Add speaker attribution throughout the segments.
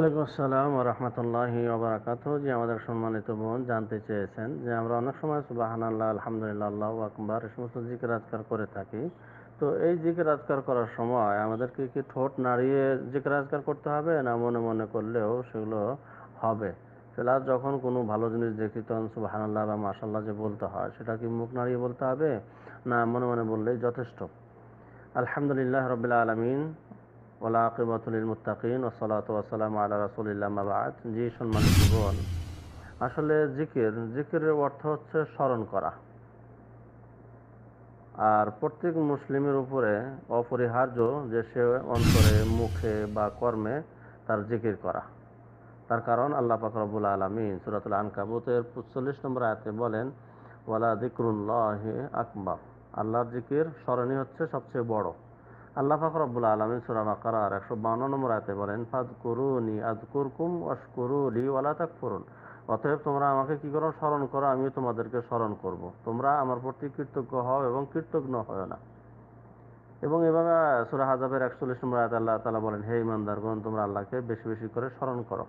Speaker 1: ওয়ালাইকুম আসসালাম রহমতুল্লাহ ওবরাকাত যে আমাদের সম্মানিত বোন জানতে চেয়েছেন যে আমরা অনেক সময় সুবাহান আল্লাহ আলহামদুলিল্লাহ আল্লাহ আকবর এই সমস্ত জিকির আজকার করে থাকি তো এই জিকির আজকার করার সময় আমাদেরকে কি ঠোঁট নাড়িয়ে জিকির আজকার করতে হবে না মনে মনে করলেও সেগুলো হবে প্লাস যখন কোনো ভালো জিনিস দেখি তখন সুবাহান বা মাসাল্লাহ যে বলতে হয় সেটা কি মুখ নাড়িয়ে বলতে হবে না মনে মনে বললেই যথেষ্ট আলহামদুলিল্লাহ রবিল্লা আলমিন ওলা আকিবাতুল মুতাকিন ও সালাত ওয়াসালাম আল্লাহ রাসুলিল্লাহ মাবাদ জি সম্মানিত আসলে জিকির জিকিরের অর্থ হচ্ছে স্মরণ করা আর প্রত্যেক মুসলিমের উপরে অপরিহার্য যে সে অন্তরে মুখে বা কর্মে তার জিকির করা তার কারণ আল্লাহ পাকরবুল আলমিন সুরাতুল আনকাবুতের চল্লিশ নম্বর আয়তে বলেন ওয়ালা জিকরুল্লাহ আকবর আল্লাহর জিকির স্মরণই হচ্ছে সবচেয়ে বড় আল্লাহ ফাকরাবুল আলমী সুরা বাকার একশো বান্ন নম্বর আয়তে বলেন ফাদ করুনি আজ কুরকুম ওয়াস করুলি ওয়ালা তাক করুন অতএব তোমরা আমাকে কি করো স্মরণ করো আমিও তোমাদেরকে স্মরণ করব। তোমরা আমার প্রতি কৃতজ্ঞ হও এবং কৃতজ্ঞ হও না এবং এভাবে সুরা হাজাবের একচল্লিশ নম্বর আয়াত আল্লাহ তালা বলেন হে ইমানদারগণ তোমরা আল্লাহকে বেশি বেশি করে স্মরণ করো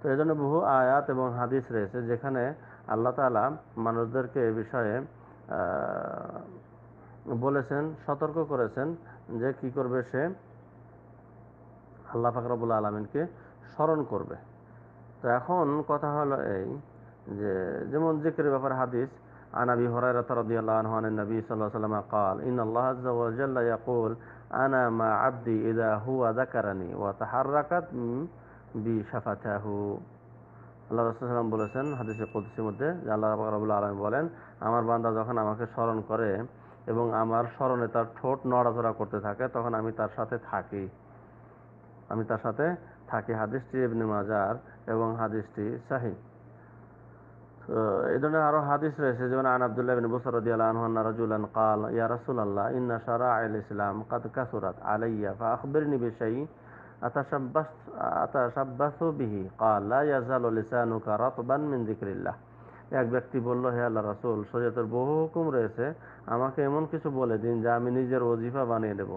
Speaker 1: তো এই জন্য বহু আয়াত এবং হাদিস রয়েছে যেখানে আল্লাহ তালা মানুষদেরকে এ বিষয়ে বলেছেন সতর্ক করেছেন যে কি করবে সে আল্লাহ ফাকরাবুল আলমিনকে স্মরণ করবে তো এখন কথা হলো এই যে যেমন জিকের ব্যাপারে হাদিস আনাবি أبي هريرة رضي الله عنه عن النبي صلى قال الله عز وجل يقول عبدي هو ذكرني وتحركت আল্লাহ বলেছেন হাদিসে কুদ্সির মধ্যে যে আল্লাহ রবুল্লা আলম বলেন আমার বান্দা যখন আমাকে স্মরণ করে এবং আমার স্মরণে তার ঠোঁট নড়াচড়া করতে থাকে তখন আমি তার সাথে থাকি আমি তার সাথে থাকি হাদিসটি ইবনে মাজার এবং হাদিসটি শাহি এই ধরনের আরও হাদিস রয়েছে যেমন আন আবদুল্লাহ বিন বুসরদি আল্লাহ রাজুলান কাল ইয়া রাসুল আল্লাহ ইন্না সারা আল ইসলাম কাদ কাসুরাত আলাইয়া ফা আখবির নিবি শাহী আতাসাব্বাস আতাসাব্বাসু বিহি কাল লা ইয়াজালু লিসানুকা রাতবান মিন যিকরিল্লাহ এক ব্যক্তি বলল হে আল্লাহ রাসুল শরীয়তের বহু হুকুম রয়েছে আমাকে এমন কিছু বলে দিন যা আমি নিজের ওজিফা বানিয়ে দেব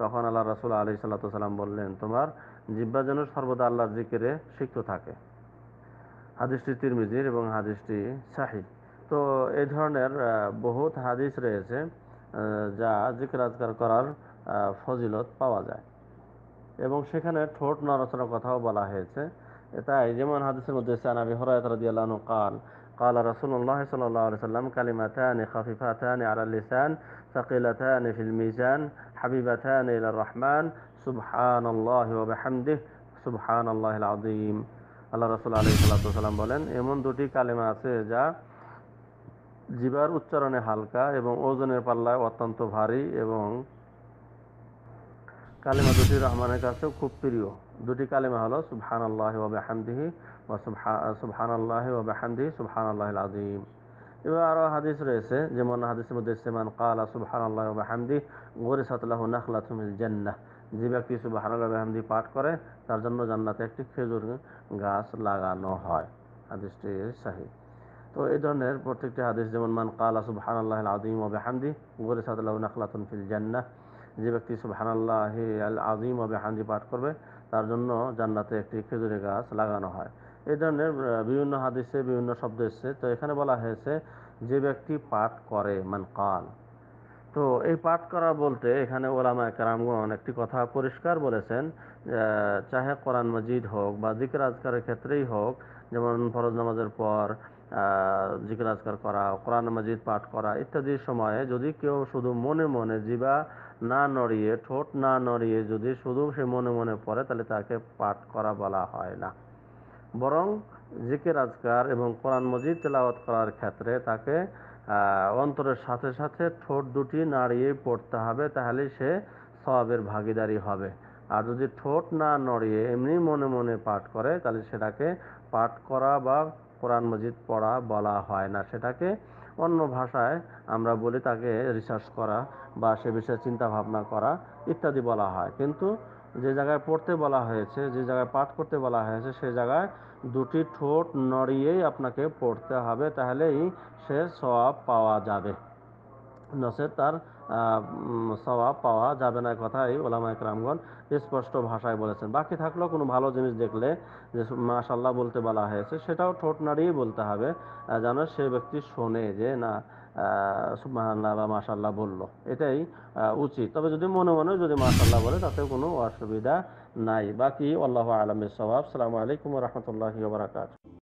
Speaker 1: তখন আল্লাহ রাসুল আলি সাল্লাম বললেন তোমার জিব্বা যেন সর্বদা আল্লাহর জিকিরে সিক্ত থাকে হাদিসটি তিরমিজির এবং হাদিসটি শাহিদ তো এই ধরনের বহুত হাদিস রয়েছে যা জিকির আজকার করার ফজিলত পাওয়া যায় এবং সেখানে ঠোঁট নড়াচড়ার কথাও বলা হয়েছে তাই যেমন হাদিসের মধ্যে সানাবি হরায়ত রাদিয়াল্লাহু কাল قال رسول الله صلى الله عليه وسلم كلمتان خفيفتان على اللسان ثقيلتان في الميزان حبيبتان إلى الرحمن سبحان الله وبحمده سبحان الله العظيم আল্লাহ রসুল আলী সাল্লাম বলেন এমন দুটি কালেমা আছে যা জিবার উচ্চারণে হালকা এবং ওজনের পাল্লায় অত্যন্ত ভারী এবং কালেমা দুটি রহমানের কাছেও খুব প্রিয় দুটি কালেমা হলো সুবহান আল্লাহ ওবাহানদিহি বা সুবহান আল্লাহ ওবাহানদিহি সুবহান আল্লাহ আজিম এবার আরও হাদিস রয়েছে যেমন হাদিসের মধ্যে সেমান কালা সুবহান আল্লাহ ওবাহামদি গরি সাতলাহ নাখলা তুমিল জেন্না যে ব্যক্তি সুবহান আল্লাহ ওবাহামদি পাঠ করে তার জন্য জান্নাতে একটি খেজুর গাছ লাগানো হয় হাদিসটি সাহি তো এই ধরনের প্রত্যেকটি হাদিস যেমন মান কালা সুবহান আল্লাহ আজিম ওবাহামদি গরি সাতলাহ নাখলাতুন ফিল জেন্না যে ব্যক্তি সুবহান আল্লাহ আল আজিম বেহান্দি পাঠ করবে তার জন্য জান্নাতে একটি খেজুরি গাছ লাগানো হয় এই ধরনের বিভিন্ন হাদিসে বিভিন্ন শব্দ এসছে তো এখানে বলা হয়েছে যে ব্যক্তি পাঠ করে মান কাল তো এই পাঠ করা বলতে এখানে ওলামা কারামগণ একটি কথা পরিষ্কার বলেছেন চাহে কোরআন মজিদ হোক বা জিকির আজকারের ক্ষেত্রেই হোক যেমন ফরজ নামাজের পর জিকির আজকার করা কোরআন মজিদ পাঠ করা ইত্যাদির সময়ে যদি কেউ শুধু মনে মনে জিবা না নড়িয়ে ঠোঁট না নড়িয়ে যদি শুধু সে মনে মনে পড়ে তাহলে তাকে পাঠ করা বলা হয় না বরং জিকের আজকার এবং কোরআন মজিদ তেলাওয়াত করার ক্ষেত্রে তাকে অন্তরের সাথে সাথে ঠোঁট দুটি নাড়িয়ে পড়তে হবে তাহলে সে সবের ভাগিদারি হবে আর যদি ঠোঁট না নড়িয়ে এমনি মনে মনে পাঠ করে তাহলে সেটাকে পাঠ করা বা কোরআন মজিদ পড়া বলা হয় না সেটাকে অন্য ভাষায় আমরা বলি তাকে রিসার্চ করা বা সে বিষয়ে চিন্তা ভাবনা করা ইত্যাদি বলা হয় কিন্তু যে জায়গায় পড়তে বলা হয়েছে যে জায়গায় পাঠ করতে বলা হয়েছে সে জায়গায় দুটি ঠোঁট নড়িয়েই আপনাকে পড়তে হবে তাহলেই সে সওয়াব পাওয়া যাবে নসের তার স্বভাব পাওয়া যাবে না কথা এই ওলামা একরামগণ স্পষ্ট ভাষায় বলেছেন বাকি থাকলেও কোনো ভালো জিনিস দেখলে যে মাশাল্লাহ বলতে বলা হয়েছে সেটাও ঠোঁট নাড়িয়েই বলতে হবে যেন সে ব্যক্তি শোনে যে না সুবহানাল্লাহ বা মাশাল্লাহ বলল এটাই উচিত তবে যদি মনে মনে যদি মাশাল্লাহ বলে তাতে কোনো অসুবিধা নাই বাকি আল্লাহ আলমের স্বভাব সালামু আলাইকুম রহমতুল্লাহ বারাকাত